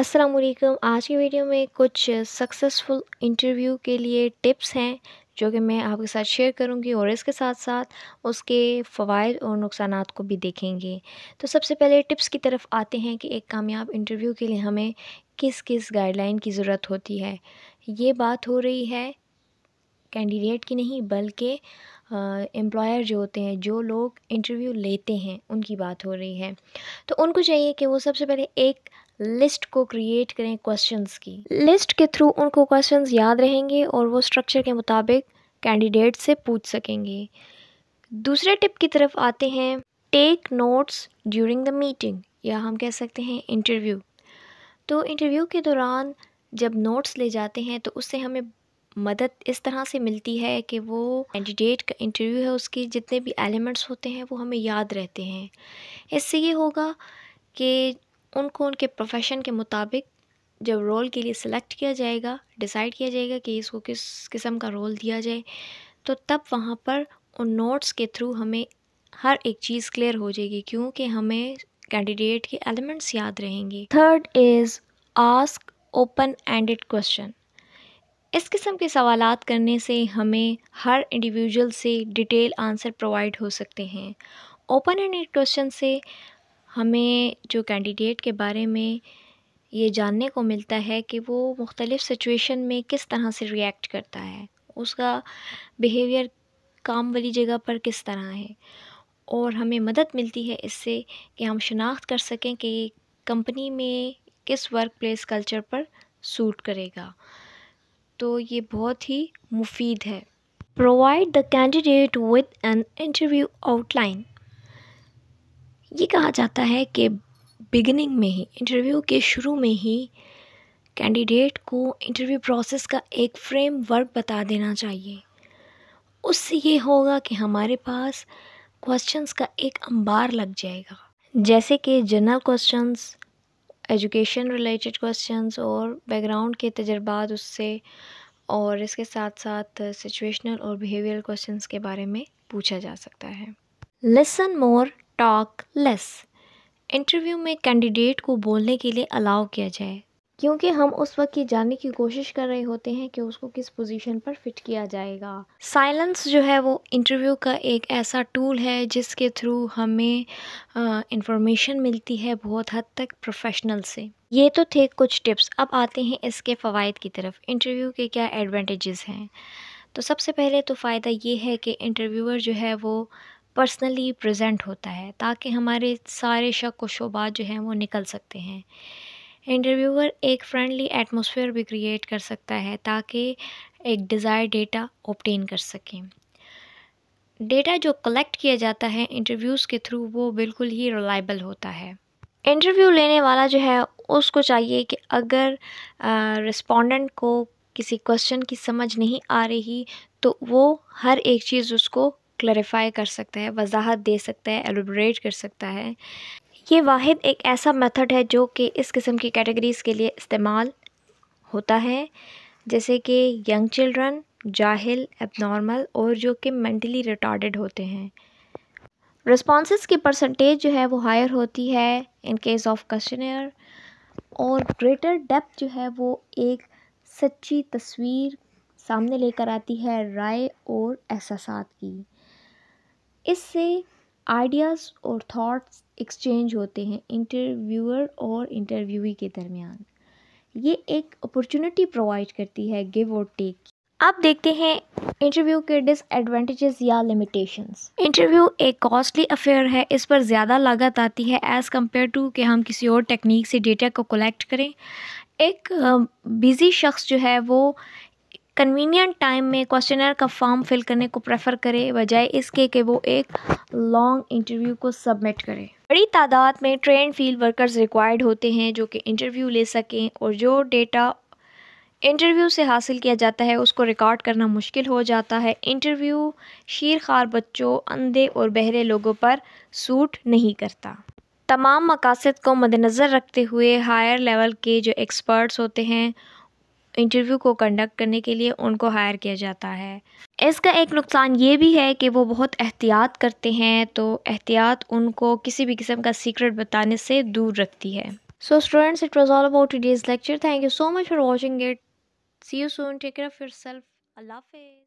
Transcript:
अस्सलाम वालेकुम आज की वीडियो में कुछ सक्सेसफुल इंटरव्यू के लिए टिप्स हैं जो कि मैं आपके साथ शेयर करूंगी और इसके साथ साथ उसके फ़वाद और नुकसान को भी देखेंगे तो सबसे पहले टिप्स की तरफ आते हैं कि एक कामयाब इंटरव्यू के लिए हमें किस किस गाइडलाइन की ज़रूरत होती है ये बात हो रही है कैंडिडेट की नहीं बल्कि एम्प्लॉयर जो होते हैं जो लोग इंटरव्यू लेते हैं उनकी बात हो रही है तो उनको चाहिए कि वो सबसे पहले एक लिस्ट को क्रिएट करें क्वेश्चंस की लिस्ट के थ्रू उनको क्वेश्चंस याद रहेंगे और वो स्ट्रक्चर के मुताबिक कैंडिडेट से पूछ सकेंगे दूसरे टिप की तरफ आते हैं take notes during the meeting या हम कह सकते हैं इंटरव्यू तो इंटरव्यू के दौरान जब नोट्स ले जाते हैं तो उससे हमें मदद इस तरह से मिलती है कि वो कैंडिडेट का इंटरव्यू है उसके जितने भी एलिमेंट्स होते हैं वो हमें याद रहते हैं इससे ये होगा कि उनको उनके प्रोफेशन के मुताबिक जब रोल के लिए सिलेक्ट किया जाएगा डिसाइड किया जाएगा कि इसको किस किस्म का रोल दिया जाए तो तब वहाँ पर उन नोट्स के थ्रू हमें हर एक चीज़ क्लियर हो जाएगी क्योंकि हमें कैंडिडेट के एलिमेंट्स याद रहेंगे third is ask open ended question इस किस्म के सवाल करने से हमें हर इंडिविजुअल से डिटेल आंसर प्रोवाइड हो सकते हैं ओपन एंडेड क्वेश्चन से हमें जो कैंडिडेट के बारे में ये जानने को मिलता है कि वो मुख्तलिफ़ सिचुएशन में किस तरह से रिएक्ट करता है उसका बिहेवियर काम वाली जगह पर किस तरह है और हमें मदद मिलती है इससे कि हम शनाख्त कर सकें कि कंपनी में किस वर्क प्लेस कल्चर पर सूट करेगा तो ये बहुत ही मुफीद है provide the candidate with an interview outline ये कहा जाता है कि बिगिनिंग में ही इंटरव्यू के शुरू में ही कैंडिडेट को इंटरव्यू प्रोसेस का एक फ्रेम वर्क बता देना चाहिए उससे ये होगा कि हमारे पास क्वेश्चंस का एक अंबार लग जाएगा जैसे कि general questions education related questions और बैकग्राउंड के तजर्बात उससे और इसके साथ साथ सिचुएशनल और बिहेवियर क्वेश्चंस के बारे में पूछा जा सकता है listen more talk less interview में कैंडिडेट को बोलने के लिए अलाउ किया जाए क्योंकि हम उस वक्त ये जानने की कोशिश कर रहे होते हैं कि उसको किस पोजीशन पर फिट किया जाएगा साइलेंस जो है वो इंटरव्यू का एक ऐसा टूल है जिसके थ्रू हमें इंफॉर्मेशन मिलती है बहुत हद तक प्रोफेशनल से ये तो थे कुछ टिप्स अब आते हैं इसके फ़वाद की तरफ इंटरव्यू के क्या एडवांटेजेस हैं तो सबसे पहले तो फ़ायदा ये है कि इंटरव्यूअर जो है वो पर्सनली प्रजेंट होता है ताकि हमारे सारे शक व शोबा जो हैं वो निकल सकते हैं इंटरव्यूअर एक फ्रेंडली एटमॉस्फेयर भी क्रिएट कर सकता है ताकि एक डिज़ायर डेटा ओपटेन कर सकें डेटा जो कलेक्ट किया जाता है इंटरव्यूज़ के थ्रू वो बिल्कुल ही रिलायबल होता है इंटरव्यू लेने वाला जो है उसको चाहिए कि अगर रिस्पोंडेंट को किसी क्वेश्चन की समझ नहीं आ रही तो वो हर एक चीज़ उसको क्लरिफाई कर सकता है वजाहत दे सकता है एलोब्रेट कर सकता है ये वाहिद एक ऐसा मेथड है जो कि इस किस्म की कैटेगरीज़ के लिए इस्तेमाल होता है जैसे कि यंग चिल्ड्रन जाहिल एबनॉर्मल और जो कि मेंटली रिटार्डेड होते हैं रिस्पॉन्स की परसेंटेज जो है वो हायर होती है इन केस ऑफ क्वेश्चनर और ग्रेटर डेप्थ जो है वो एक सच्ची तस्वीर सामने लेकर आती है राय और एहसास की इससे आइडियाज़ और थॉट्स एक्सचेंज होते हैं इंटरव्यूअर और इंटरव्यूई के दरमियान ये एक अपॉर्चुनिटी प्रोवाइड करती है गिव और टेक आप अब देखते हैं इंटरव्यू के डिसएडवांटेजेस या लिमिटेशंस इंटरव्यू एक कॉस्टली अफेयर है इस पर ज़्यादा लागत आती है एज़ कम्पेयर टू कि हम किसी और टेक्निक से डेटा को कलेक्ट करें एक बिज़ी शख्स जो है वो कन्वीनियंट टाइम में क्वेश्चनर का फॉर्म फिल करने को प्रेफर करे बजाय इसके कि वो एक लॉन्ग इंटरव्यू को सबमिट करें बड़ी तादाद में ट्रेन फील्ड वर्कर्स रिक्वायर्ड होते हैं जो कि इंटरव्यू ले सकें और जो डेटा इंटरव्यू से हासिल किया जाता है उसको रिकॉर्ड करना मुश्किल हो जाता है इंटरव्यू शीर ख़ार बच्चों अंधे और बहरे लोगों पर सूट नहीं करता तमाम मकासद को मद्नज़र रखते हुए हायर लेवल के जो एक्सपर्ट्स होते हैं इंटरव्यू को कंडक्ट करने के लिए उनको हायर किया जाता है इसका एक नुकसान ये भी है कि वो बहुत एहतियात करते हैं तो एहतियात उनको किसी भी किस्म का सीक्रेट बताने से दूर रखती है so students it was all about days lecture thank you so much for watching it see you soon take care of yourself Allah